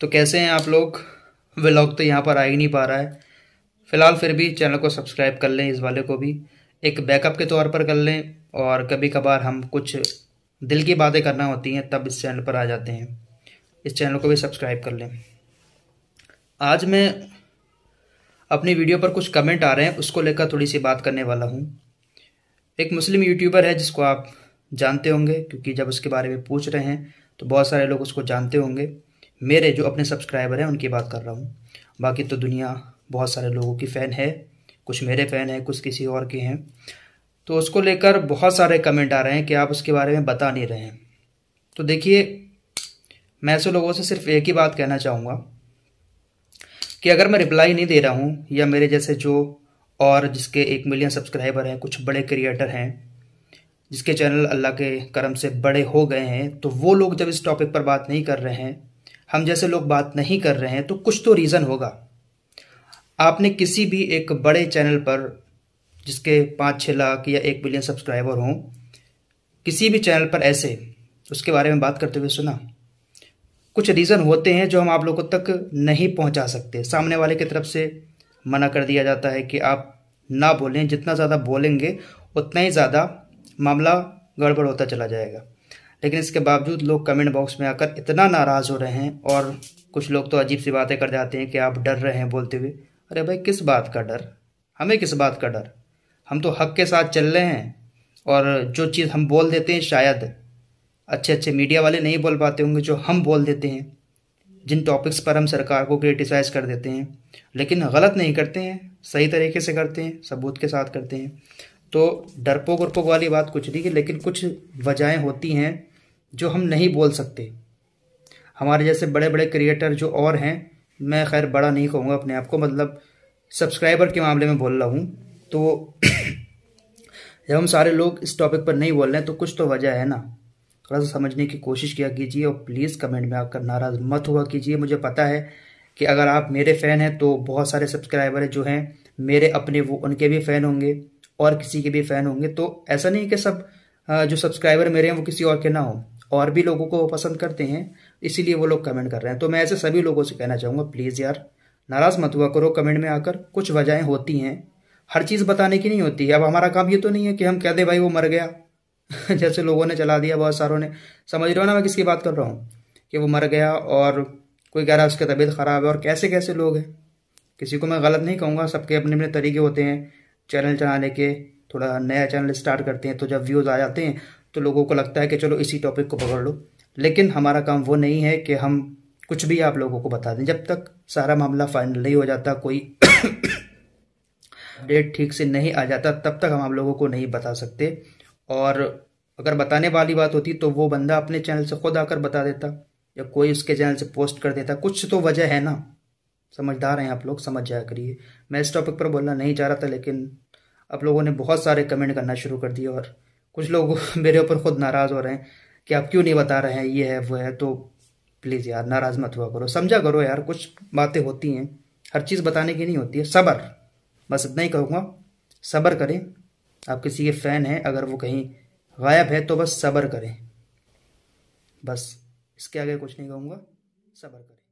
तो कैसे हैं आप लोग व्लॉग तो यहाँ पर आ ही नहीं पा रहा है फ़िलहाल फिर भी चैनल को सब्सक्राइब कर लें इस वाले को भी एक बैकअप के तौर पर कर लें और कभी कभार हम कुछ दिल की बातें करना होती हैं तब इस चैनल पर आ जाते हैं इस चैनल को भी सब्सक्राइब कर लें आज मैं अपनी वीडियो पर कुछ कमेंट आ रहे हैं उसको लेकर थोड़ी सी बात करने वाला हूँ एक मुस्लिम यूट्यूबर है जिसको आप जानते होंगे क्योंकि जब उसके बारे में पूछ रहे हैं तो बहुत सारे लोग उसको जानते होंगे मेरे जो अपने सब्सक्राइबर हैं उनकी बात कर रहा हूँ बाकी तो दुनिया बहुत सारे लोगों की फ़ैन है कुछ मेरे फ़ैन हैं कुछ किसी और के हैं तो उसको लेकर बहुत सारे कमेंट आ रहे हैं कि आप उसके बारे में बता नहीं रहे हैं तो देखिए मैं ऐसे लोगों से सिर्फ एक ही बात कहना चाहूँगा कि अगर मैं रिप्लाई नहीं दे रहा हूँ या मेरे जैसे जो और जिसके एक मिलियन सब्सक्राइबर हैं कुछ बड़े क्रिएटर हैं जिसके चैनल अल्लाह के करम से बड़े हो गए हैं तो वो लोग जब इस टॉपिक पर बात नहीं कर रहे हैं हम जैसे लोग बात नहीं कर रहे हैं तो कुछ तो रीज़न होगा आपने किसी भी एक बड़े चैनल पर जिसके पाँच छः लाख या एक बिलियन सब्सक्राइबर हों किसी भी चैनल पर ऐसे उसके बारे में बात करते हुए सुना कुछ रीज़न होते हैं जो हम आप लोगों तक नहीं पहुंचा सकते सामने वाले की तरफ से मना कर दिया जाता है कि आप ना बोलें जितना ज़्यादा बोलेंगे उतना ही ज़्यादा मामला गड़बड़ होता चला जाएगा लेकिन इसके बावजूद लोग कमेंट बॉक्स में आकर इतना नाराज़ हो रहे हैं और कुछ लोग तो अजीब सी बातें कर जाते हैं कि आप डर रहे हैं बोलते हुए अरे भाई किस बात का डर हमें किस बात का डर हम तो हक के साथ चल रहे हैं और जो चीज़ हम बोल देते हैं शायद अच्छे अच्छे मीडिया वाले नहीं बोल पाते होंगे जो हम बोल देते हैं जिन टॉपिक्स पर हम सरकार को क्रिटिसाइज़ कर देते हैं लेकिन गलत नहीं करते हैं सही तरीके से करते हैं सबूत के साथ करते हैं तो डरपोक उर्पोक वाली बात कुछ नहीं है लेकिन कुछ वजहें होती हैं जो हम नहीं बोल सकते हमारे जैसे बड़े बड़े क्रिएटर जो और हैं मैं खैर बड़ा नहीं कहूँगा अपने आप को मतलब सब्सक्राइबर के मामले में बोल रहा हूँ तो जब हम सारे लोग इस टॉपिक पर नहीं बोल रहे हैं तो कुछ तो वजह है ना थोड़ा सा समझने की कोशिश किया कीजिए और प्लीज़ कमेंट में आकर नाराज़ मत हुआ कीजिए मुझे पता है कि अगर आप मेरे फ़ैन हैं तो बहुत सारे सब्सक्राइबर जो हैं मेरे अपने वो उनके भी फ़ैन होंगे और किसी के भी फ़ैन होंगे तो ऐसा नहीं कि सब जो सब्सक्राइबर मेरे हैं वो किसी और के ना हों और भी लोगों को वो पसंद करते हैं इसीलिए वो लोग कमेंट कर रहे हैं तो मैं ऐसे सभी लोगों से कहना चाहूँगा प्लीज़ यार नाराज़ मत हुआ करो कमेंट में आकर कुछ वजहें होती हैं हर चीज़ बताने की नहीं होती है अब हमारा काम ये तो नहीं है कि हम कह दें भाई वो मर गया जैसे लोगों ने चला दिया बहुत सारों ने समझ रहे हो ना मैं किसकी बात कर रहा हूँ कि वो मर गया और कोई कह रहा है उसकी तबीयत ख़राब है और कैसे कैसे लोग हैं किसी को मैं गलत नहीं कहूँगा सबके अपने अपने तरीके होते हैं चैनल चलाने के थोड़ा नया चैनल स्टार्ट करते हैं तो जब व्यूज़ आ जाते हैं तो लोगों को लगता है कि चलो इसी टॉपिक को पकड़ लो लेकिन हमारा काम वो नहीं है कि हम कुछ भी आप लोगों को बता दें जब तक सारा मामला फाइनल नहीं हो जाता कोई डेट ठीक से नहीं आ जाता तब तक हम आप लोगों को नहीं बता सकते और अगर बताने वाली बात होती तो वो बंदा अपने चैनल से खुद आकर बता देता या कोई उसके चैनल से पोस्ट कर देता कुछ तो वजह है ना समझदार हैं आप लोग समझ जाया करिए मैं इस टॉपिक पर बोलना नहीं चाह रहा था लेकिन आप लोगों ने बहुत सारे कमेंट करना शुरू कर दिए और कुछ लोग मेरे ऊपर खुद नाराज़ हो रहे हैं कि आप क्यों नहीं बता रहे हैं ये है वो है तो प्लीज़ यार नाराज़ मत हुआ करो समझा करो यार कुछ बातें होती हैं हर चीज़ बताने की नहीं होती है सब्र बस इतना ही कहूँगा सब्र करें आप किसी के फ़ैन हैं अगर वो कहीं गायब है तो बस सब्र करें बस इसके आगे कुछ नहीं कहूँगा सब्र करें